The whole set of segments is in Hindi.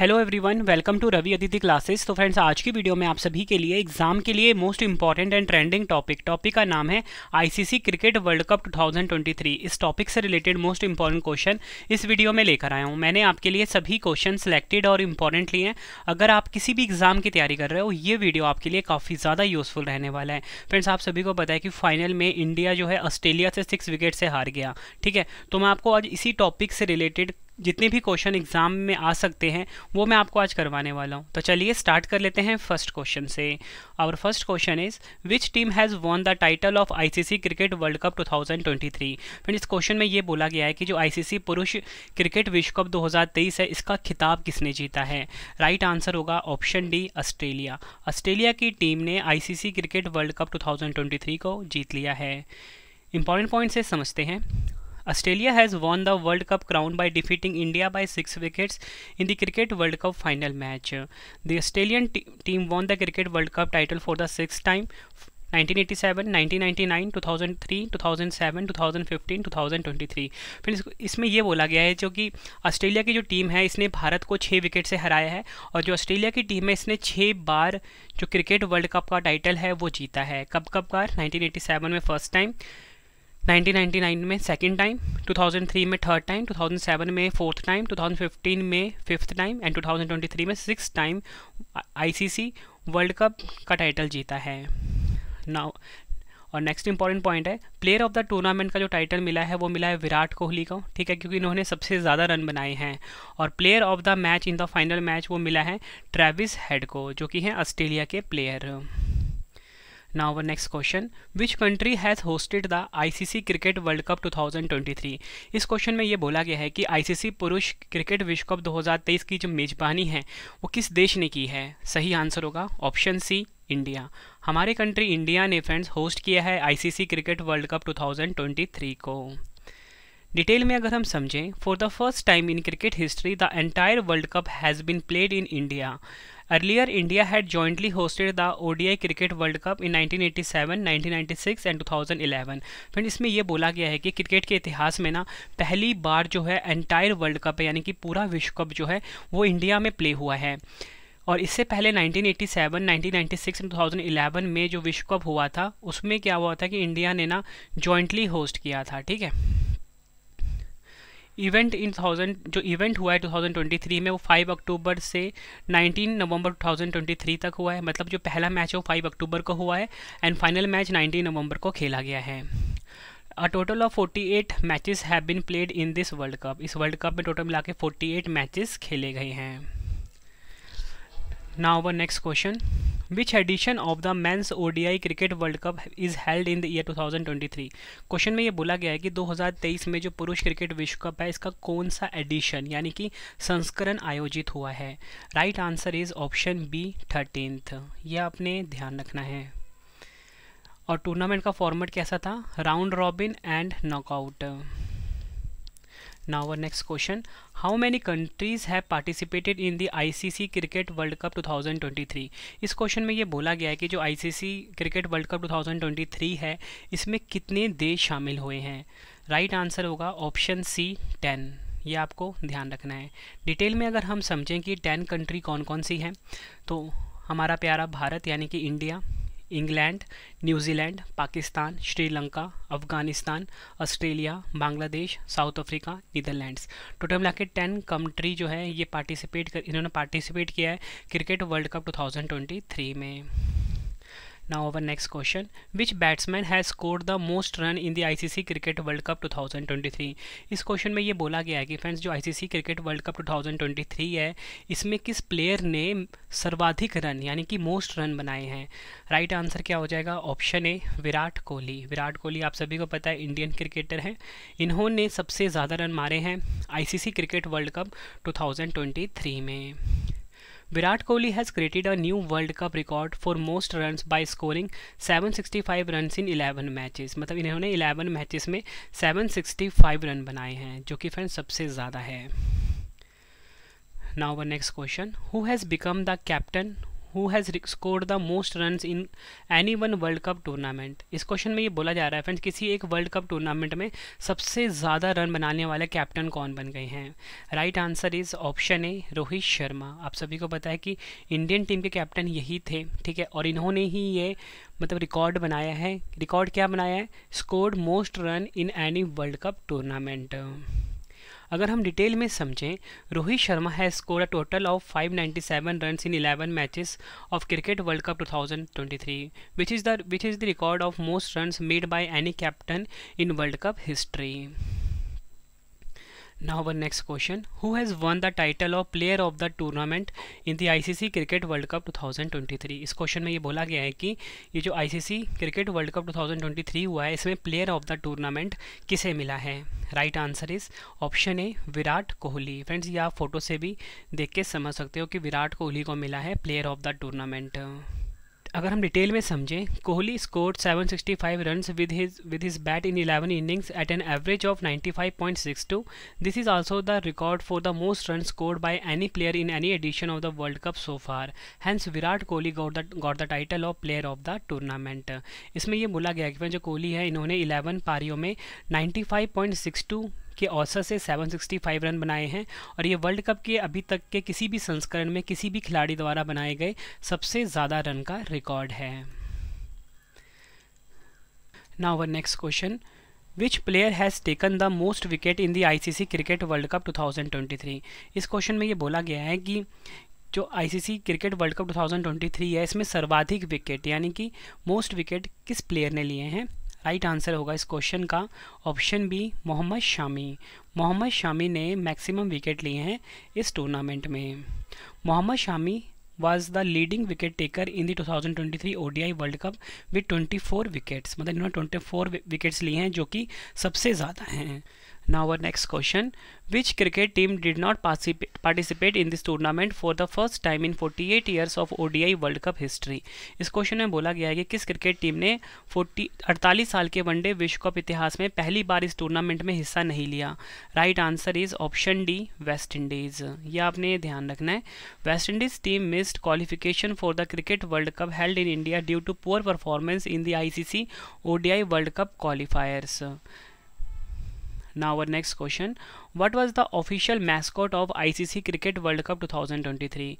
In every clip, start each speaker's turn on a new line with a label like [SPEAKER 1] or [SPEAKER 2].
[SPEAKER 1] Hello everyone welcome to Ravi Aditi classes तो फ्रेंड्स आज की वीडियो में आप सभी के लिए एग्जाम के लिए most important and trending topic topic का नाम है आईसीसी क्रिकेट वर्ल्ड कप 2023 इस टॉपिक से रिलेटेड मोस्ट इंपॉर्टेंट क्वेश्चन इस वीडियो में लेकर आया हूँ मैंने आपके लिए सभी क्वेश्चन सेलेक्टेड और इंपॉर्टेंट लिए हैं अगर आप किसी भी एग्जाम की तैयारी कर रहे हो ये वीडियो आपके लिए काफ़ी ज़्यादा यूजफुल रहने वाला है फ्रेंड्स आप सभी को पता है कि फाइनल में इंडिया जो है ऑस्ट्रेलिया से सिक्स विकेट से हार गया ठीक है तो मैं आपको आज इसी टॉपिक से रिलेटेड जितने भी क्वेश्चन एग्जाम में आ सकते हैं वो मैं आपको आज करवाने वाला हूँ तो चलिए स्टार्ट कर लेते हैं फर्स्ट क्वेश्चन से और first question is which team has won the title of ICC cricket world cup 2023 friend इस क्वेश्चन में ये बोला गया है कि जो आईसीसी पुरुष क्रिकेट विश्व कप 2023 है इसका खिताब किसने जीता है राइट आंसर होगा ऑप्शन डी ऑस्ट्रेलिया ऑस्ट्रेलिया की टीम ने I cricket world cup two को जीत लिया है इंपॉर्टेंट पॉइंट से समझते हैं Australia has won the world cup crown by defeating India by six wickets in the cricket world cup final match the Australian team won the cricket world cup title for the six time 1987, 1999, 2003, 2007, 2015, 2023. फिर इसमें यह बोला गया है जो कि ऑस्ट्रेलिया की जो टीम है इसने भारत को छः विकेट से हराया है और जो ऑस्ट्रेलिया की टीम है इसने छः बार जो क्रिकेट वर्ल्ड कप का टाइटल है वो जीता है कब कब कार 1987 में फर्स्ट टाइम 1999 में सेकेंड टाइम 2003 में थर्ड टाइम 2007 में फोर्थ टाइम 2015 में फिफ्थ टाइम एंड 2023 में six time ICC world cup का टाइटल जीता है नाउ और नेक्स्ट इंपॉर्टेंट पॉइंट है प्लेयर ऑफ द टूर्नामेंट का जो टाइटल मिला है वो मिला है विराट कोहली को ठीक है क्योंकि इन्होंने सबसे ज़्यादा रन बनाए हैं और player of the match in the final match वो मिला है ट्रेविस हेड को जो कि हैं ऑस्ट्रेलिया के player country has hosted the I C C cricket world cup two thousand twenty 2023? इस क्वेश्चन में ये बोला गया है कि आईसीसी पुरुष क्रिकेट विश्व कप 2023 की जो मेजबानी है वो किस देश ने की है सही आंसर होगा ऑप्शन सी इंडिया हमारे कंट्री इंडिया ने फ्रेंड्स होस्ट किया है आईसीसी क्रिकेट वर्ल्ड कप 2023 को डिटेल में अगर हम समझें for the first time in cricket history the entire world cup has been played in India Earlier, India had jointly hosted the ODI Cricket World Cup in 1987, 1996 and 2011. Friend इसमें यह बोला गया है कि क्रिकेट के इतिहास में ना पहली बार जो है एंटायर वर्ल्ड कप है यानी कि पूरा विश्व कप जो है वो इंडिया में प्ले हुआ है और इससे पहले 1987, 1996 एंड 2011 में जो विश्व कप हुआ था उसमें क्या हुआ था कि इंडिया ने ना जॉइंटली होस्ट किया था ठीक है इवेंट इन थाउजेंड जो इवेंट हुआ है 2023 में वो 5 अक्टूबर से 19 नवंबर 2023 तक हुआ है मतलब जो पहला मैच है वो 5 अक्टूबर को हुआ है एंड फाइनल मैच 19 नवंबर को खेला गया है a total of 48 matches have been played in this world cup इस वर्ल्ड कप में टोटल मिला के फोर्टी खेले गए हैं now our next question which edition of the men's ODI cricket world cup is held in the year 2023 question में ये बोला गया है कि 2023 में जो पुरुष क्रिकेट विश्व कप है इसका कौन सा एडिशन यानी कि संस्करण आयोजित हुआ है right answer is option B thirteenth यह आपने ध्यान रखना है और टूर्नामेंट का फॉर्मेट कैसा था round robin and knockout Now our next question. How many countries have participated in the ICC Cricket World Cup 2023? इस क्वेश्चन में ये बोला गया है कि जो ICC cricket world cup 2023 है इसमें कितने देश शामिल हुए हैं right answer होगा option c 10 ये आपको ध्यान रखना है डिटेल में अगर हम समझें कि टेन कंट्री कौन कौन सी हैं तो हमारा प्यारा भारत यानी कि India England New Zealand Pakistan Sri Lanka Afghanistan Australia Bangladesh South Africa Netherlands total मिला के टेन कंट्री जो है ये पार्टिसिपेट कर इन्होंने पार्टिसिपेट किया है क्रिकेट वर्ल्ड कप 2023 में Now our next question. Which batsman has scored the most run in the ICC Cricket World Cup 2023? इस क्वेश्चन में ये बोला गया है कि फ्रेंड्स जो आईसीसी क्रिकेट वर्ल्ड कप 2023 है इसमें किस प्लेयर ने सर्वाधिक रन यानी कि मोस्ट रन बनाए हैं राइट आंसर क्या हो जाएगा ऑप्शन ए विराट कोहली विराट कोहली आप सभी को पता है इंडियन क्रिकेटर हैं इन्होंने सबसे ज़्यादा रन मारे हैं आईसीसी क्रिकेट वर्ल्ड कप 2023 में Virat Kohli has created a new world cup record for most run by scoring seven sixty five run in 11 matches मतलब इन्होंने 11 मैचेस में सेवन सिक्सटी फाइव रन बनाए हैं जो कि फ्रेंड सबसे ज़्यादा है now next question who has become the captain who has scored the most run in any one world cup tournament इस क्वेश्चन में ये बोला जा रहा है फ्रेंड्स किसी एक वर्ल्ड कप टूर्नामेंट में सबसे ज़्यादा रन बनाने वाले कैप्टन कौन बन गए हैं right answer is option A Rohit Sharma आप सभी को पता है कि इंडियन टीम के कैप्टन यही थे ठीक है और इन्होंने ही ये मतलब रिकॉर्ड बनाया है रिकॉर्ड क्या बनाया है scored most run in any world cup tournament अगर हम डिटेल में समझें Rohit Sharma has score a total of 597 runs in 11 matches of cricket world cup 2023 which is the which is the record of most runs made by any captain in world cup history Now our next question who has won the title of player of the tournament in the ICC cricket world cup 2023 इस क्वेश्चन में ये बोला गया है कि ये जो ICC क्रिकेट वर्ल्ड कप 2023 हुआ है इसमें प्लेयर ऑफ द टूर्नामेंट किसे मिला है right answer is option A Virat Kohli friends ये आप फोटो से भी देख के समझ सकते हो कि विराट कोहली को मिला है प्लेयर ऑफ द टूर्नामेंट अगर हम डिटेल में समझें Kohli score 765 run with his with his bat in 11 innings at an average of 95.62 this is also the record for the most run scored by any player in any edition of the world cup so far hence Virat Kohli got the got the title of player of the tournament इसमें यह बोला गया कि जो कोहली है इन्होंने 11 पारियों में 95.62 के औसत से 765 रन बनाए हैं और ये वर्ल्ड कप के अभी तक के किसी भी संस्करण में किसी भी खिलाड़ी द्वारा बनाए गए सबसे ज़्यादा रन का रिकॉर्ड है now our next question which player has taken the most wicket in the ICC cricket world cup 2023 इस क्वेश्चन में ये बोला गया है कि जो आईसीसी क्रिकेट वर्ल्ड कप 2023 है इसमें सर्वाधिक विकेट यानी कि मोस्ट विकेट किस प्लेयर ने लिए हैं राइट आंसर होगा इस क्वेश्चन का ऑप्शन बी मोहम्मद शामी मोहम्मद शामी ने मैक्सिमम विकेट लिए हैं इस टूर्नामेंट में Mohammed Shami was the leading wicket taker in the 2023 I world cup twenty 24 wickets मतलब इन्होंने 24 विकेट्स लिए हैं जो कि सबसे ज़्यादा हैं Now our next question. Which cricket team did not participate in this tournament for the first time in 48 years of odi world cup history इस क्वेश्चन में बोला गया है कि किस क्रिकेट टीम ने 40 48 साल के वनडे विश्व कप इतिहास में पहली बार इस टूर्नामेंट में हिस्सा नहीं लिया right answer is option D West Indies यह आपने ध्यान रखना है West Indies team missed qualification for the cricket world cup held in India due to poor performance in the ICC ODI world cup qualifiers now our next question what was the official mascot of icc cricket world cup 2023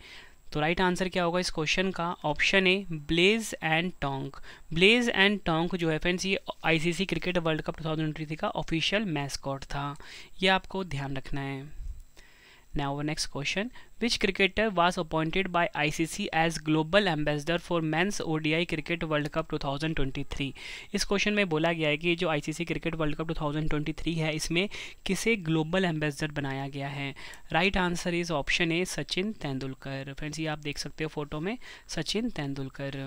[SPEAKER 1] तो राइट आंसर क्या होगा इस क्वेश्चन का option A Blaze and Tonk Blaze and Tonk जो है फ्रेंड्स ये आईसीसी क्रिकेट वर्ल्ड कप 2023 का ऑफिशियल मैस्कॉट था ये आपको ध्यान रखना है Now our next question. Which cricketer was appointed by ICC as Global Ambassador for Men's ODI Cricket world cup 2023 इस क्वेश्चन में बोला गया है कि जो ICC क्रिकेट वर्ल्ड कप 2023 है इसमें किसे ग्लोबल एम्बेसडर बनाया गया है right answer is option A Sachin Tendulkar friends ये आप देख सकते हो फोटो में Sachin Tendulkar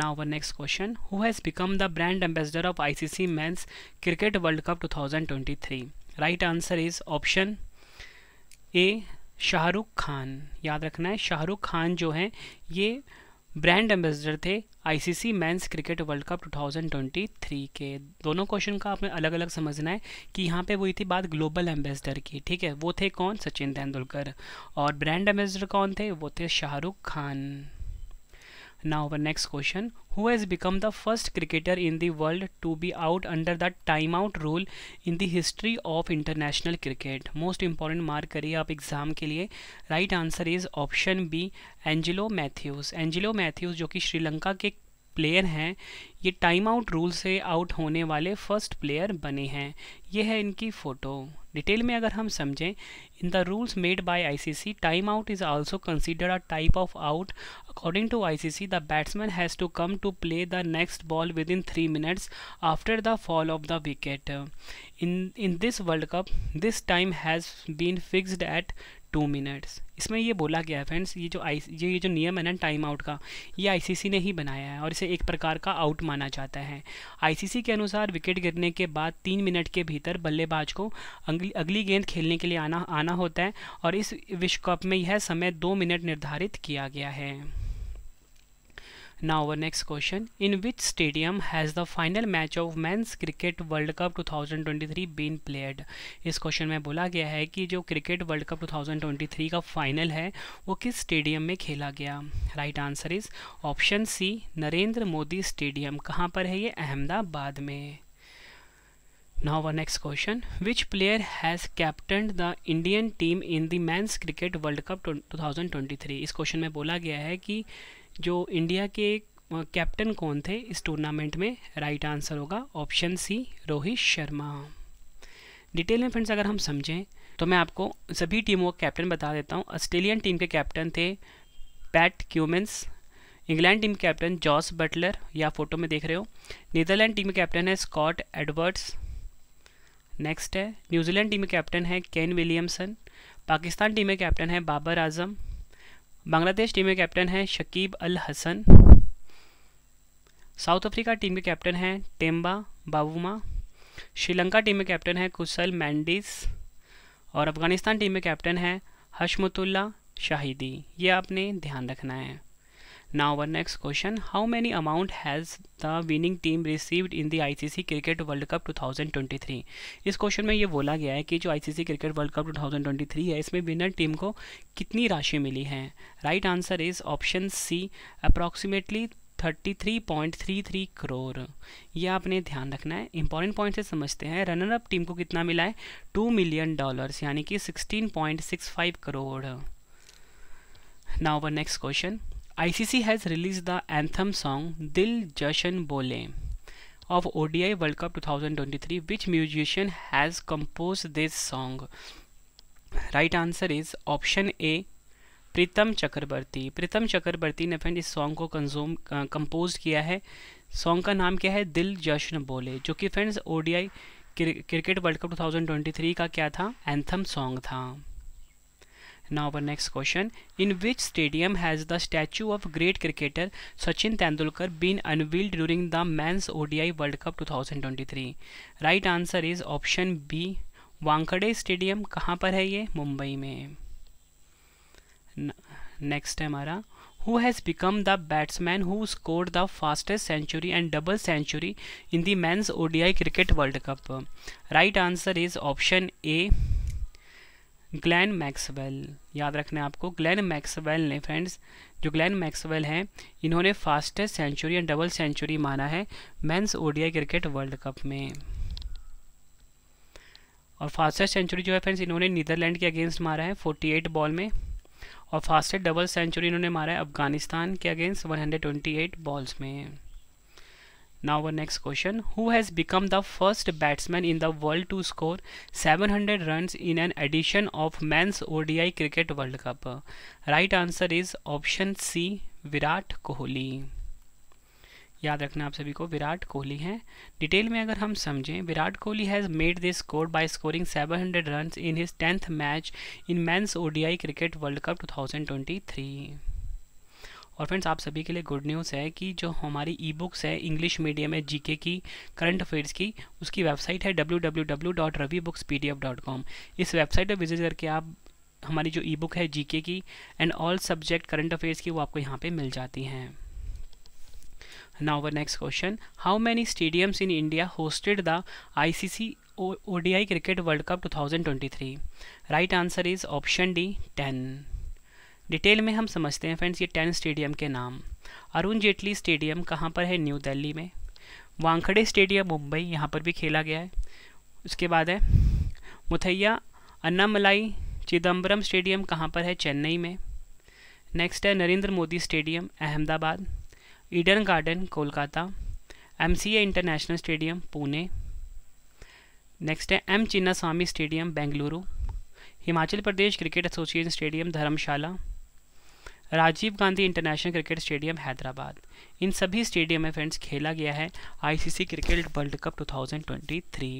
[SPEAKER 1] Now our next question, who has become the brand ambassador of ICC Men's Cricket World Cup 2023? Right answer is option A Shahrukh Khan याद रखना है शाहरुख खान जो हैं ये ब्रांड एम्बेसडर थे ICC men's cricket world cup 2023 के दोनों क्वेश्चन का आपने अलग अलग समझना है कि यहाँ पे हुई थी बात ग्लोबल एम्बेसडर की ठीक है वो थे कौन सचिन तेंदुलकर और ब्रांड एम्बेसडर कौन थे वो थे Shahrukh Khan Now our next question, who has become the first cricketer in the world to be out under the timeout rule in the history of international cricket? Most important mark mark करिए आप एग्ज़ाम के लिए right answer is option B Angelo Mathews Angelo Mathews जो कि श्रीलंका के प्लेयर हैं ये टाइम आउट रूल से आउट होने वाले फर्स्ट प्लेयर बने हैं ये है इनकी फ़ोटो डिटेल में अगर हम समझें in the rules made by ICC time out is also considered a type of out according to ICC the batsman has to come to play the next ball within three minutes after the fall of the wicket in in this world cup this time has been fixed at two minutes इसमें ये बोला गया है फ्रेंड्स ये जो आई ये ये जो नियम है ना टाइम आउट का ये आईसीसी ने ही बनाया है और इसे एक प्रकार का आउट माना जाता है आईसीसी के अनुसार विकेट गिरने के बाद तीन मिनट के भीतर बल्लेबाज को अगली अगली गेंद खेलने के लिए आना आना होता है और इस विश्व कप में यह समय दो मिनट निर्धारित किया गया है Now our next question. In which stadium has the final match of men's cricket world cup 2023 been played इस क्वेश्चन में बोला गया है कि जो क्रिकेट वर्ल्ड कप 2023 का फाइनल है वो किस स्टेडियम में खेला गया right answer is option C Narendra Modi stadium कहाँ पर है ये अहमदाबाद में Now our next question. Which player has captained the Indian team in the men's cricket World Cup 2023? इस क्वेश्चन में बोला गया है कि जो इंडिया के कैप्टन कौन थे इस टूर्नामेंट में राइट आंसर होगा option C Rohit Sharma detail में फ्रेंड्स अगर हम समझें तो मैं आपको सभी टीमों का कैप्टन बता देता हूँ ऑस्ट्रेलियन टीम के कैप्टन थे पैट क्यूमेंस इंग्लैंड टीम के कैप्टन जॉस बटलर या फोटो में देख रहे हो नीदरलैंड टीम के कैप्टन है स्कॉट एडवर्ड्स नेक्स्ट है न्यूजीलैंड टीम के कैप्टन है केन विलियमसन पाकिस्तान टीम के कैप्टन है बाबर आजम बांग्लादेश टीम के कैप्टन हैं Shakib Al Hasan South Africa team के कैप्टन हैं टेम्बा बाबूमा श्रीलंका टीम के कैप्टन है कुशल मैंडिस और अफ़गानिस्तान टीम के कैप्टन है हशमतुल्ला शाहिदी ये आपने ध्यान रखना है Now our next question, how many amount has the winning team received in the ICC cricket world cup 2023 इस क्वेश्चन में ये बोला गया है कि जो icc cricket world cup 2023 है इसमें विनर टीम को कितनी राशि मिली है right answer is option c approximately 33.33 crore ये आपने ध्यान रखना है इंपॉर्टेंट पॉइंट से समझते हैं रनर अप टीम को कितना मिला है टू मिलियन डॉलर्स यानी कि 16.65 crore now our next question ICC has released the anthem song Dil Jashan Bole of ODI World Cup 2023. Which musician has composed this song? Right answer is option A Pritam Chakraborty Pritam Chakraborty ने फ्रेंड इस सॉन्ग को कंज्यूम कंपोज किया है सॉन्ग का नाम क्या है दिल जश्न बोले जो कि friends ODI cricket world cup 2023 का क्या था एंथम सॉन्ग था Now our next question. In which stadium has the statue of great cricketer Sachin Tendulkar been unveiled during the Men's ODI World Cup 2023? Right answer is option B. Wankhede stadium कहाँ पर है ये मुंबई में नेक्स्ट है हमारा who has become the batsman who scored the fastest century and double century in the men's ODI cricket world cup right answer is option A Glenn Maxwell याद रखना है आपको ग्लैन मैक्सवेल ने फ्रेंड्स जो ग्लैन मैक्सवेल हैं इन्होंने फास्टेस्ट सेंचुरी या डबल सेंचुरी माना है men's ODI cricket world cup में और फास्टेस्ट सेंचुरी जो है फ्रेंड्स इन्होंने नीदरलैंड के अगेंस्ट मारा है 48 बॉल में और फास्टेस्ट डबल सेंचुरी इन्होंने मारा है अफगानिस्तान के अगेंस्ट एट बॉल्स में Now our next question, who has become the first batsman in the world to score 700 runs in an edition of men's ODI Cricket World Cup? Right answer is option C virat kohli याद रखना आप सभी को विराट कोहली हैं डिटेल में अगर हम समझें Virat Kohli has made this score by scoring 700 hundred run in his tenth match in men's ODI cricket world cup 2023 और फ्रेंड्स आप सभी के लिए गुड न्यूज़ है कि जो हमारी ई बुक्स है इंग्लिश मीडियम है जीके की करंट अफेयर्स की उसकी वेबसाइट है डब्ल्यू इस वेबसाइट पर विजिट करके आप हमारी जो ई बुक है जीके की and all subject current affairs की वो आपको यहाँ पे मिल जाती हैं in India hosted the I C C O D I cricket world cup two thousand twenty 2023? Right answer is option D 10. Detail में हम समझते हैं फ्रेंड्स ये टेन स्टेडियम के नाम अरुण जेटली स्टेडियम कहाँ पर है न्यू दिल्ली में वांखड़े स्टेडियम मुंबई यहाँ पर भी खेला गया है उसके बाद है मुथैया अन्नामलाई चिदम्बरम स्टेडियम कहाँ पर है चेन्नई में नेक्स्ट है Narendra Modi stadium Ahmedabad Eden Garden Kolkata M international stadium Pune next है M Chinnaswamy stadium Bengaluru Himachal Pradesh cricket association stadium Dharamshala Rajiv Gandhi international cricket stadium Hyderabad इन सभी स्टेडियम में फ्रेंड्स खेला गया है ICC cricket world cup 2023 thousand twenty three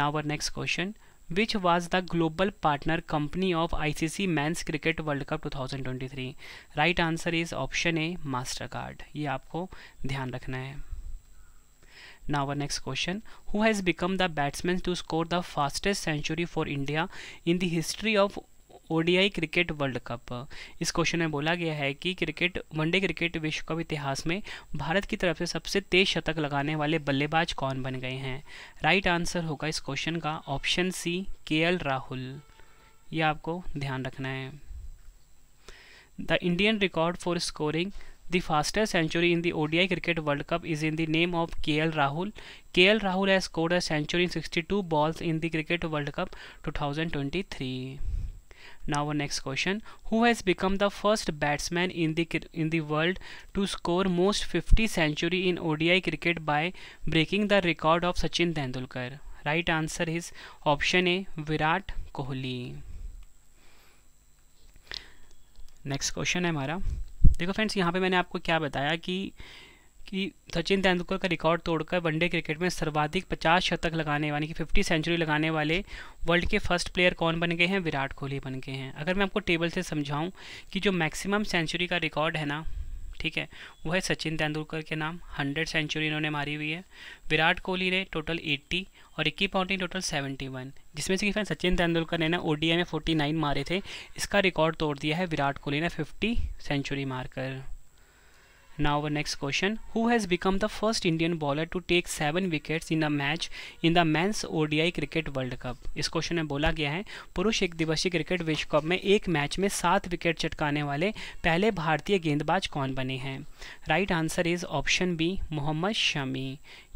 [SPEAKER 1] now our next question which was the global partner company of ICC men's cricket world cup three right answer is option A master Mastercard ये आपको ध्यान रखना है now our next question who has become the batsman to score the fastest century for India in the history of ODI cricket world cup इस क्वेश्चन में बोला गया है कि क्रिकेट वनडे क्रिकेट विश्व कप इतिहास में भारत की तरफ से सबसे तेज शतक लगाने वाले बल्लेबाज कौन बन गए हैं राइट आंसर होगा इस क्वेश्चन का ऑप्शन सी के राहुल ये आपको ध्यान रखना है the Indian record for scoring The fastest century in the ODI Cricket World Cup is in the name L Rahul Rahul. KL century in sixty two balls in the cricket world cup two thousand twenty three now our next question who has become the first batsman in the in the world to score most 50 century in ODI cricket by breaking the record of Sachin Tendulkar right answer is option A Virat Kohli next question है हमारा देखो फ्रेंड्स यहाँ पे मैंने आपको क्या बताया कि कि सचिन तेंदुलकर का रिकॉर्ड तोड़कर वनडे क्रिकेट में सर्वाधिक 50 शतक लगाने यानी कि 50 सेंचुरी लगाने वाले वर्ल्ड के फर्स्ट प्लेयर कौन बन गए हैं विराट कोहली बन गए हैं अगर मैं आपको टेबल से समझाऊं कि जो मैक्सिमम सेंचुरी का रिकॉर्ड है ना ठीक है वो है सचिन तेंदुलकर के नाम हंड्रेड सेंचुरी इन्होंने मारी हुई है विराट कोहली ने टोटल एट्टी और इक्की पाउंटी टोटल सेवेंटी वन जिसमें से कि सचिन तेंदुलकर ने ना ओडीआई में फोर्टी नाइन मारे थे इसका रिकॉर्ड तोड़ दिया है विराट कोहली ने फिफ्टी सेंचुरी मारकर Now our next question, who has become the first Indian bowler to take seven wickets in a match in the men's ODI cricket world cup इस क्वेश्चन में बोला गया है पुरुष एक दिवसीय क्रिकेट विश्व कप में एक मैच में सात विकेट चटकाने वाले पहले भारतीय गेंदबाज कौन बने हैं right answer is option B Mohammed Shami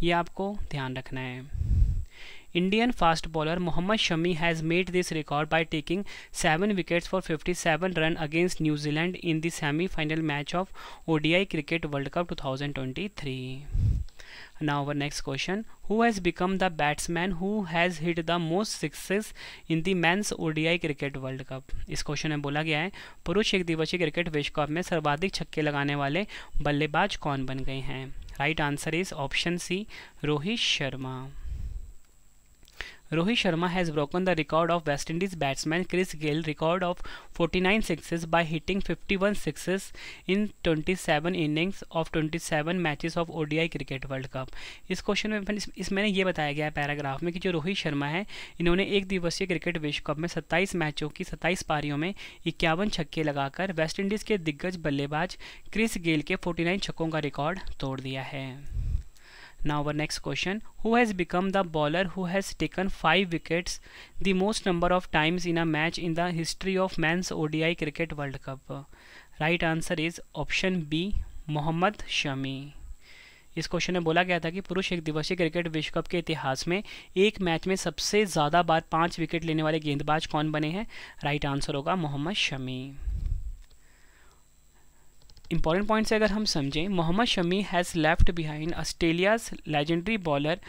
[SPEAKER 1] ये आपको ध्यान रखना है Indian fast bowler Mohammed Shami has made this record by taking seven wickets for fifty seven run against New Zealand in the semi final match of ODI cricket world cup two 2023 Now our next question: Who has become the batsman who has hit the most sixes in the men's ODI cricket world cup इस क्वेश्चन में बोला गया है पुरुष एक दिवसीय क्रिकेट विश्व कप में सर्वाधिक छक्के लगाने वाले बल्लेबाज कौन बन गए हैं right answer is option C Rohit Sharma Rohit Sharma has broken the record of West Indies batsman Chris Gayle record of 49 sixes by hitting 51 sixes in 27 innings of 27 matches of ODI cricket world cup इस क्वेश्चन में इसमें इस मैंने ये बताया गया है पैराग्राफ में कि जो रोहित शर्मा है इन्होंने एक दिवसीय क्रिकेट विश्व कप में 27 मैचों की 27 पारियों में इक्यावन छक्के लगाकर वेस्टइंडीज़ के दिग्गज बल्लेबाज क्रिस गेल के 49 छक्कों का रिकॉर्ड तोड़ दिया है Now our next question, who has become the bowler who has taken 5 wickets the most number of times in a match in the history of men's ODI cricket World Cup? Right answer is option B mohammad shami इस क्वेश्चन में बोला गया था कि पुरुष एक दिवसीय क्रिकेट विश्व कप के इतिहास में एक मैच में सबसे ज़्यादा बार पाँच विकेट लेने वाले गेंदबाज कौन बने हैं राइट आंसर होगा मोहम्मद शमी इंपॉर्टेंट पॉइंट से अगर हम समझें Mohammad Shami has left behind Australia's legendary bowler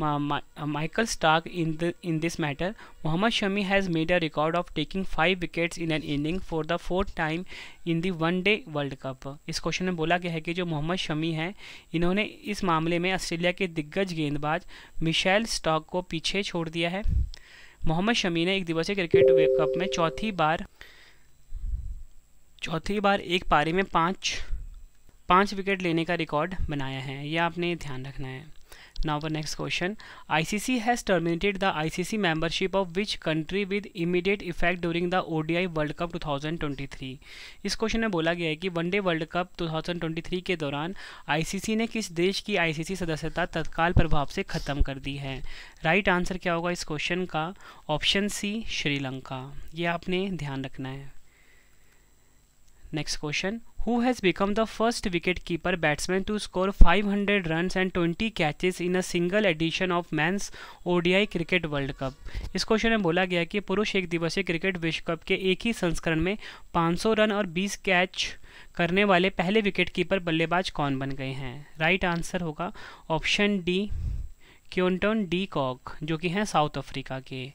[SPEAKER 1] Michael Starc in the in this matter Mohammad Shami has made a record of taking five wickets in an inning for the fourth time in the one day world cup इस क्वेश्चन में बोला गया है कि जो मोहम्मद शमी हैं इन्होंने इस मामले में ऑस्ट्रेलिया के दिग्गज गेंदबाज मिशेल स्टॉक को पीछे छोड़ दिया है मोहम्मद शमी ने एक दिवसीय क्रिकेट कप में चौथी बार चौथी बार एक पारी में पाँच पाँच विकेट लेने का रिकॉर्ड बनाया है यह आपने ध्यान रखना है now our next question I C C has terminated the I C C membership of which country with immediate effect during the O D I world cup two thousand twenty three इस क्वेश्चन में बोला गया है कि one day world cup two thousand twenty three के दौरान आई सी सी ने किस देश की आई सी सी सदस्यता तत्काल प्रभाव से खत्म कर दी है राइट right आंसर क्या होगा इस क्वेश्चन का ऑप्शन सी श्रीलंका ये आपने ध्यान रखना है next question who has become the first wicket keeper batsman to score 500 runs and twenty catches in a single edition of men's ODI cricket world cup इस क्वेश्चन में बोला गया कि पुरुष एक दिवसीय क्रिकेट विश्व कप के एक ही संस्करण में 500 रन और 20 कैच करने वाले पहले विकेट कीपर बल्लेबाज कौन बन गए हैं राइट आंसर होगा option D Quinton de Kock जो कि हैं साउथ अफ्रीका के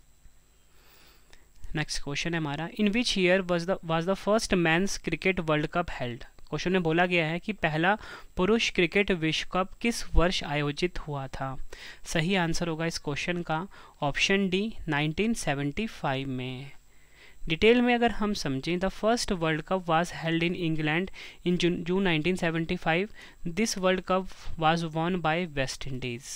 [SPEAKER 1] नेक्स्ट क्वेश्चन है हमारा in which year was the was the first men's cricket world cup held question में बोला गया है कि पहला पुरुष क्रिकेट विश्व कप किस वर्ष आयोजित हुआ था सही आंसर होगा इस क्वेश्चन का ऑप्शन डी 1975 में डिटेल में अगर हम समझें the first world cup was held in England in June June 1975 this world cup was won by West Indies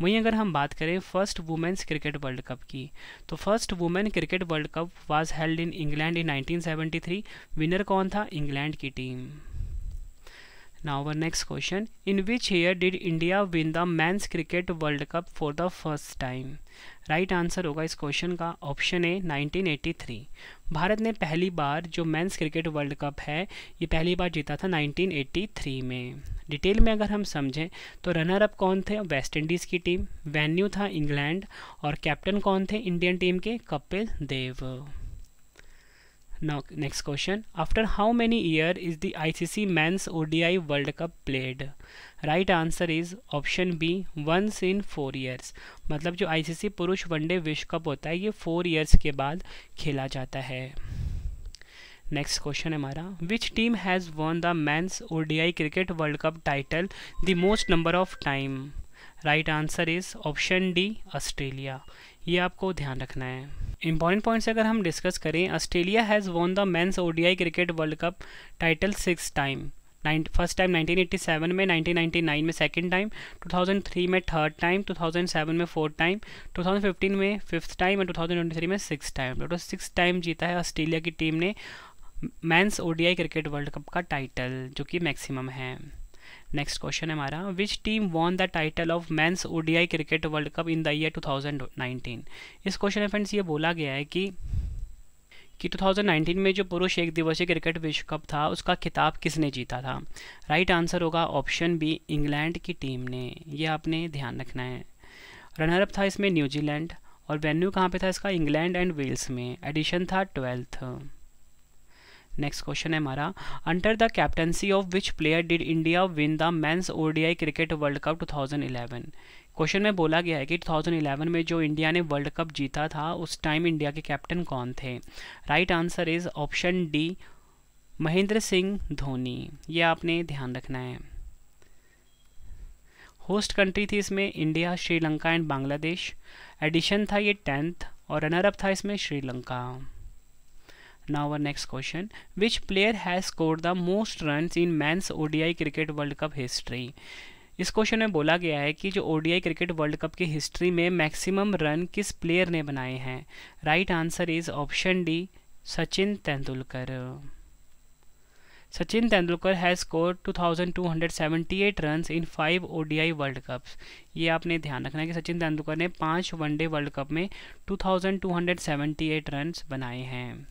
[SPEAKER 1] वहीं अगर हम बात करें first women's cricket world cup की तो first women cricket world cup was held in England in 1973 winner कौन था इंग्लैंड की team Now our next question. In which year did India win the men's cricket world cup for the first time? Right right answer होगा इस क्वेश्चन का ऑप्शन ए 1983 भारत ने पहली बार जो Men's क्रिकेट वर्ल्ड कप है ये पहली बार जीता था 1983 में डिटेल में अगर हम समझें तो रनर अप कौन थे वेस्ट इंडीज़ की टीम वेन्यू था इंग्लैंड और कैप्टन कौन थे इंडियन टीम के Kapil Dev Now next question. After how many year is the ICC Men's ODI World Cup played? Right answer is option B once in four years मतलब जो आईसीसी पुरुष वनडे विश्व कप होता है ये फोर ईयर्स के बाद खेला जाता है नेक्स्ट क्वेश्चन हमारा which team has won the men's ODI cricket world cup title the most number of time right answer is option D Australia ये आपको ध्यान रखना है इंपॉर्टेंट पॉइंट्स अगर हम डिस्कस करें Australia has won the men's ODI cricket world cup title six time first time 1987 में 1999 में सेकंड टाइम 2003 में थर्ड टाइम 2007 में फोर्थ टाइम 2015 में फिफ्थ टाइम और 2023 में six time total six time जीता है ऑस्ट्रेलिया की टीम ने men's ODI cricket world cup का टाइटल जो कि मैक्सिमम है नेक्स्ट क्वेश्चन है हमारा which team won the title of men's ODI cricket world cup in the year 2019 इस क्वेश्चन में फ्रेंड्स ये बोला गया है कि कि 2019 में जो पुरुष एक दिवसीय क्रिकेट विश्व कप था उसका खिताब किसने जीता था राइट आंसर होगा ऑप्शन बी इंग्लैंड की टीम ने यह आपने ध्यान रखना है रनरअप था इसमें न्यूजीलैंड और वेन्यू कहाँ पे था इसका इंग्लैंड एंड वेल्स में एडिशन था ट्वेल्थ नेक्स्ट क्वेश्चन है हमारा under the captaincy of which player did India win the men's ODI cricket world cup 2011 question में बोला गया है कि 2011 में जो इंडिया ने वर्ल्ड कप जीता था उस टाइम इंडिया के कैप्टन कौन थे right answer is option D Mahendra Singh Dhoni ये आपने ध्यान रखना है होस्ट कंट्री थी इसमें India Sri Lanka and Bangladesh edition था ये टेंथ और रनर अप था इसमें Sri Lanka Now our next question. Which player has scored the most runs in men's ODI cricket world cup history इस क्वेश्चन में बोला गया है कि जो ओडीआई क्रिकेट वर्ल्ड कप की हिस्ट्री में मैक्सिमम रन किस प्लेयर ने बनाए हैं right answer is option D Sachin Tendulkar Sachin Tendulkar has score 2278 runs in five ODI world cups ये आपने ध्यान रखना है कि सचिन तेंदुलकर ने पांच वनडे वर्ल्ड कप में 2278 रन्स बनाए हैं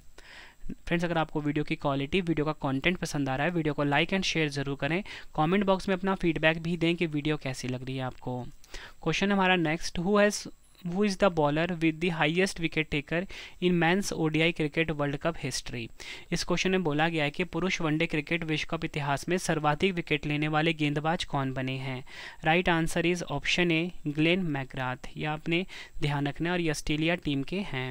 [SPEAKER 1] फ्रेंड्स अगर आपको वीडियो की क्वालिटी वीडियो का कंटेंट पसंद आ रहा है वीडियो को लाइक एंड शेयर ज़रूर करें कमेंट बॉक्स में अपना फीडबैक भी दें कि वीडियो कैसी लग रही है आपको क्वेश्चन हमारा next who has who is the bowler with the highest wicket taker in men's ODI cricket world cup history इस क्वेश्चन में बोला गया है कि पुरुष वनडे क्रिकेट विश्व कप इतिहास में सर्वाधिक विकेट लेने वाले गेंदबाज कौन बने हैं right answer is option A Glenn McGrath यह आपने ध्यान रखना और ये ऑस्ट्रेलिया टीम के हैं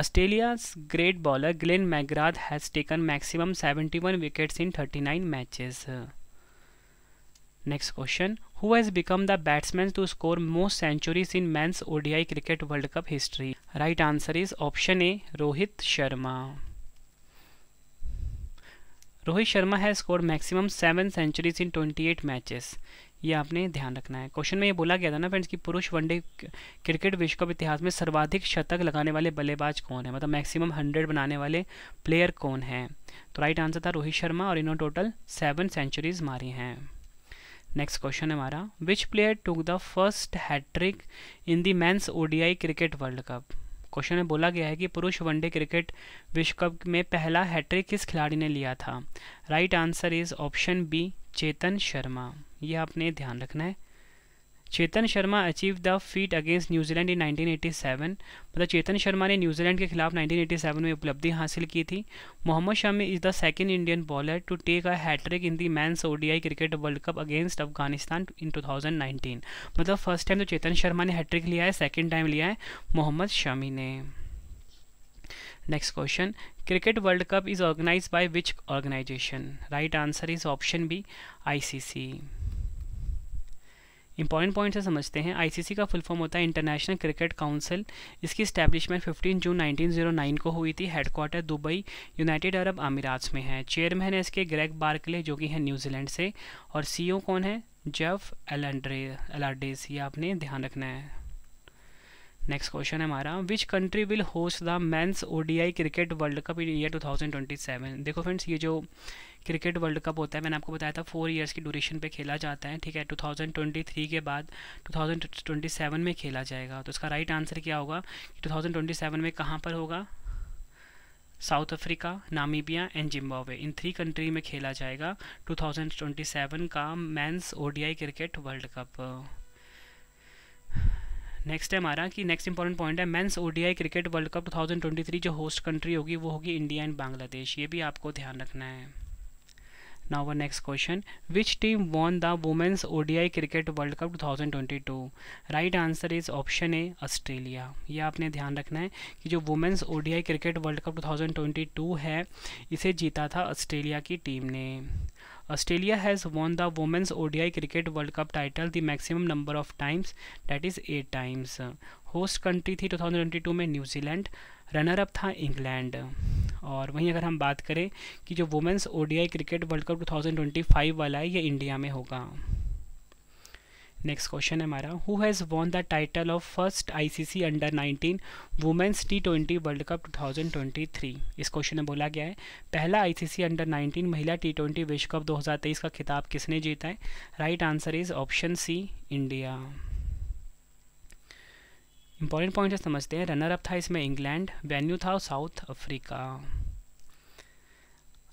[SPEAKER 1] Australia's great bowler Glenn McGrath has taken maximum 71 wickets in 39 matches next question who has become the batsman to score most centuries in men's ODI cricket world cup history right answer is option A Rohit Sharma Rohit Sharma has score maximum seven centuries in twenty eight matches ये आपने ध्यान रखना है क्वेश्चन में ये बोला गया था ना फ्रेंड्स कि पुरुष वनडे क्रिकेट विश्व कप इतिहास में सर्वाधिक शतक लगाने वाले बल्लेबाज कौन है मतलब मैक्सिमम हंड्रेड बनाने वाले प्लेयर कौन हैं तो राइट आंसर था रोहित शर्मा और इन्होंने टोटल सेवन सेंचुरीज मारी हैं नेक्स्ट क्वेश्चन है हमारा which player took the first hattrick in the men's ODI cricket world cup question में बोला गया है कि पुरुष वनडे क्रिकेट विश्व कप में पहला हैट्रिक किस खिलाड़ी ने लिया था right answer is option B Chetan Sharma ये आपने ध्यान रखना है Chetan Sharma achieve the feat against New Zealand in 1987 मतलब चेतन शर्मा ने न्यूजीलैंड के खिलाफ 1987 में उपलब्धि हासिल की थी Mohammad Shami is the second Indian bowler to take a hattrick in the men's ODI cricket world cup against Afghanistan in 2019 मतलब फर्स्ट टाइम तो चेतन शर्मा ने हैट्रिक लिया है सेकेंड टाइम लिया है मोहम्मद शमी ने next question cricket world cup is organize by which organization right answer is option B ICC important point से समझते हैं आईसीसी का फुल फॉर्म होता है इंटरनेशनल क्रिकेट काउंसिल इसकी स्टैब्लिशमेंट 15 जून 1909 को हुई थी हेडक्वार्टर दुबई यूनाइटेड अरब अमीरात में है चेयरमैन है इसके ग्रेग बार्कले जो कि है न्यूजीलैंड से और सी e कौन है जेफ एलड्रे एलाडेस ये आपने ध्यान रखना है नेक्स्ट क्वेश्चन है हमारा which country will host the men's ODI cricket world cup in year 2027 देखो फ्रेंड्स ये जो क्रिकेट वर्ल्ड कप होता है मैंने आपको बताया था फोर ईयर्स की ड्यूरेशन पे खेला जाता है ठीक है 2023 के बाद 2027 में खेला जाएगा तो इसका राइट आंसर क्या होगा कि 2027 में कहाँ पर होगा South Africa Namibia and Zimbabwe in three country में खेला जाएगा 2027 का men's ODI cricket world cup next है हमारा कि नेक्स्ट इंपॉर्टेंट पॉइंट है men's ODI cricket world cup 2023 जो होस्ट कंट्री होगी वो होगी इंडिया एंड बांग्लादेश ये भी आपको ध्यान रखना है now our next question which team won the women's odi cricket world cup 2022 right answer is option a Australia ये आपने ध्यान रखना है कि जो women's ODI cricket world cup 2022 है इसे जीता था ऑस्ट्रेलिया की टीम ने Australia has won the women's ODI cricket world cup title the maximum number of times that is eight times host country थी 2022 में न्यूजीलैंड रनर अप था इंग्लैंड और वहीं अगर हम बात करें कि जो women's ODI cricket world cup 2025 वाला है ये इंडिया में होगा नेक्स्ट क्वेश्चन है हमारा who has won the title of first ICC under 19 women's T twenty world cup 2023 इस क्वेश्चन में बोला गया है पहला आईसीसी अंडर 19 महिला टी ट्वेंटी विश्व कप 2023 का खिताब किसने जीता है right answer is option C India important point समझते हैं रनर अप था इसमें इंग्लैंड वेन्यू था साउथ अफ्रीका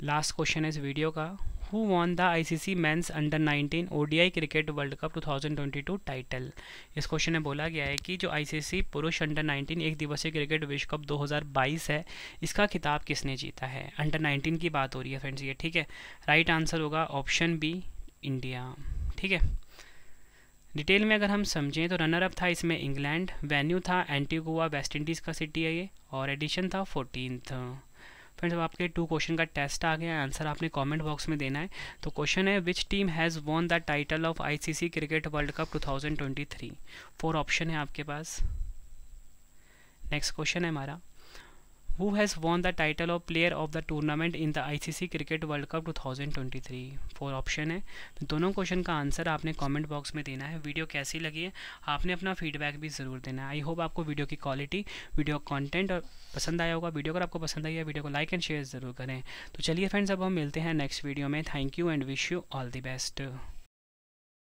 [SPEAKER 1] लास्ट क्वेश्चन है इस वीडियो का who won C C men's under nineteen O D I cricket world cup two thousand twenty two title इस क्वेश्चन में बोला गया है कि जो आई सी सी पुरुष अंडर नाइनटीन एक दिवसीय क्रिकेट विश्व कप दो हज़ार बाईस है इसका खिताब किसने जीता है अंडर नाइनटीन की बात हो रही है फ्रेंड्स ये ठीक है राइट आंसर होगा ऑप्शन बी इंडिया ठीक है डिटेल में अगर हम समझें तो रनर अप था इसमें इंग्लैंड वेन्यू था एंटीगुआ वेस्ट इंडीज़ का सिटी है ये और एडिशन था फोर्टीन फ्रेंड्स अब आपके टू क्वेश्चन का टेस्ट आ गया आंसर आपने कमेंट बॉक्स में देना है तो क्वेश्चन है which team has won the title of ICC cricket world cup 2023 four option है आपके पास नेक्स्ट क्वेश्चन है हमारा who has won the title of player of the tournament in the I C C cricket world cup two thousand twenty three four option है तो दोनों क्वेश्चन का आंसर आपने कॉमेंट बॉक्स में देना है वीडियो कैसी लगी है आपने अपना फीडबैक भी ज़रूर देना है आई होप आपको वीडियो की क्वालिटी वीडियो का कॉन्टेंट और पसंद आया होगा वीडियो अगर आपको पसंद आई है वीडियो को लाइक एंड शेयर ज़रूर करें तो चलिए फ्रेंड्स अब हम मिलते हैं नेक्स्ट वीडियो में thank you and wish you all the best